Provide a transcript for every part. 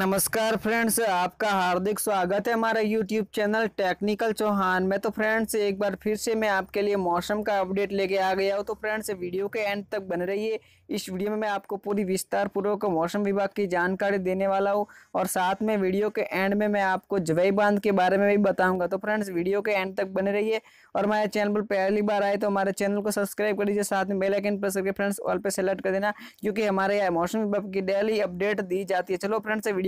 नमस्कार फ्रेंड्स आपका हार्दिक स्वागत है हमारे यूट्यूब चैनल टेक्निकल चौहान में तो फ्रेंड्स एक बार फिर से मैं आपके लिए मौसम का अपडेट लेके आ गया हूँ तो फ्रेंड्स वीडियो के एंड तक बने रहिए इस वीडियो में मैं आपको पूरी विस्तार पूर्वक मौसम विभाग की जानकारी देने वाला हूँ और साथ में वीडियो के एंड में मैं आपको जवई बांध के बारे में भी बताऊँगा तो फ्रेंड्स वीडियो के एंड तक बने रहिए और हमारे चैनल पर पहली बार आए तो हमारे चैनल को सब्सक्राइब कर लीजिए साथ में बेलाइकन प्रेस करके फ्रेंड्स ऑल पर सेलेक्ट कर देना क्योंकि हमारे यहाँ मौसम विभाग की डेली अपडेट दी जाती है चलो फ्रेंड्स वीडियो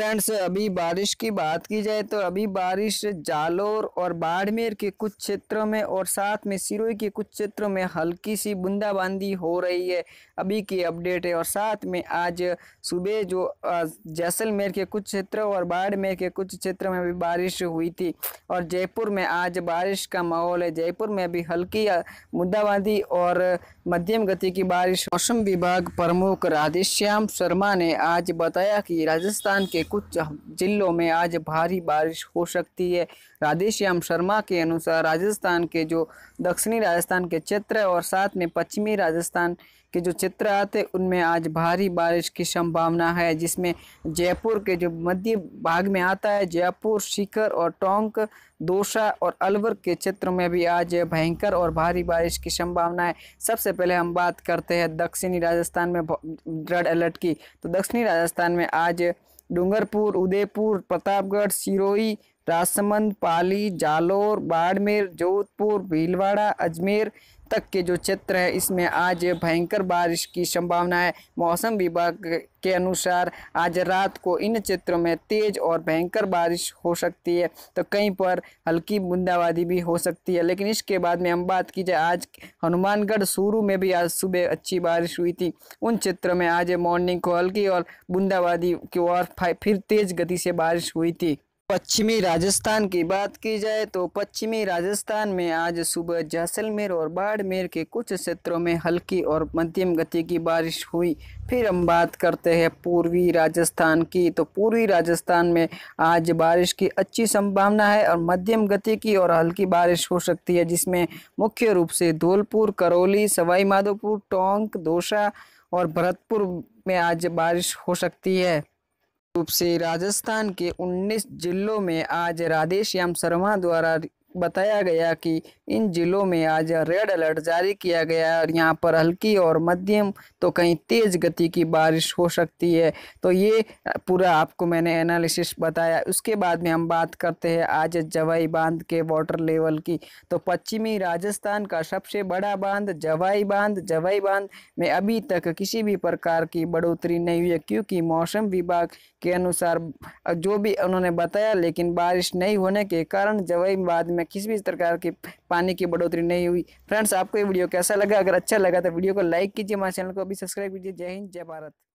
फ्रेंड्स अभी बारिश की बात की जाए तो अभी बारिश जालोर और बाड़मेर के कुछ क्षेत्रों में और साथ में सिरोही के कुछ क्षेत्रों में हल्की सी बूंदाबांदी हो रही है अभी की अपडेट है और साथ में आज सुबह जो जैसलमेर के कुछ क्षेत्रों और बाड़मेर के कुछ क्षेत्रों में भी बारिश हुई थी और जयपुर में आज बारिश का माहौल है जयपुर में भी हल्की बूंदाबांदी और मध्यम गति की बारिश मौसम विभाग प्रमुख राधेश्याम शर्मा ने आज बताया कि राजस्थान के कुछ जिलों में आज भारी बारिश हो सकती है राधेश्याम शर्मा के अनुसार राजस्थान के जो दक्षिणी राजस्थान के क्षेत्र और साथ में पश्चिमी राजस्थान के जो क्षेत्र आते उनमें आज भारी बारिश की संभावना है जिसमें जयपुर के जो मध्य भाग में आता है जयपुर सीकर और टोंक दोसा और अलवर के क्षेत्रों में भी आज भयंकर और भारी बारिश की संभावना है सबसे पहले हम बात करते हैं दक्षिणी राजस्थान में रेड अलर्ट की तो दक्षिणी राजस्थान में आज डूंगरपुर उदयपुर प्रतापगढ़ सिरोही राजसमंद पाली जालोर बाड़मेर जोधपुर भीलवाड़ा अजमेर तक के जो क्षेत्र है इसमें आज भयंकर बारिश की संभावना है मौसम विभाग के अनुसार आज रात को इन क्षेत्रों में तेज और भयंकर बारिश हो सकती है तो कहीं पर हल्की बूंदाबांदी भी हो सकती है लेकिन इसके बाद में हम बात की जाए आज हनुमानगढ़ शुरू में भी आज सुबह अच्छी बारिश हुई थी उन क्षेत्रों में आज मॉर्निंग को हल्की और बूंदाबांदी की और फिर तेज गति से बारिश हुई थी पश्चिमी राजस्थान की बात की जाए तो पश्चिमी राजस्थान में आज सुबह जैसलमेर और बाड़मेर के कुछ क्षेत्रों में हल्की और मध्यम गति की बारिश हुई फिर हम बात करते हैं पूर्वी राजस्थान की तो पूर्वी राजस्थान में आज बारिश की अच्छी संभावना है और मध्यम गति की और हल्की बारिश हो सकती है जिसमें मुख्य रूप से धौलपुर करौली सवाईमाधोपुर टोंक दौसा और भरतपुर में आज बारिश हो सकती है रूप से राजस्थान के 19 जिलों में आज राधेश्याम शर्मा द्वारा बताया गया कि इन जिलों में आज रेड अलर्ट जारी किया गया और यहाँ पर हल्की और मध्यम तो कहीं तेज़ गति की बारिश हो सकती है तो ये पूरा आपको मैंने एनालिसिस बताया उसके बाद में हम बात करते हैं आज जवाई बांध के वाटर लेवल की तो पश्चिमी राजस्थान का सबसे बड़ा बांध जवाई बांध जवाई बांध में अभी तक किसी भी प्रकार की बढ़ोतरी नहीं हुई है क्योंकि मौसम विभाग के अनुसार जो भी उन्होंने बताया लेकिन बारिश नहीं होने के कारण जवाई बांध में किसी भी प्रकार की पानी की बढ़ोतरी नहीं हुई फ्रेंड्स आपको ये वीडियो कैसा लगा अगर अच्छा लगा तो वीडियो को लाइक कीजिए हमारे चैनल को अभी सब्सक्राइब कीजिए जय हिंद जय भारत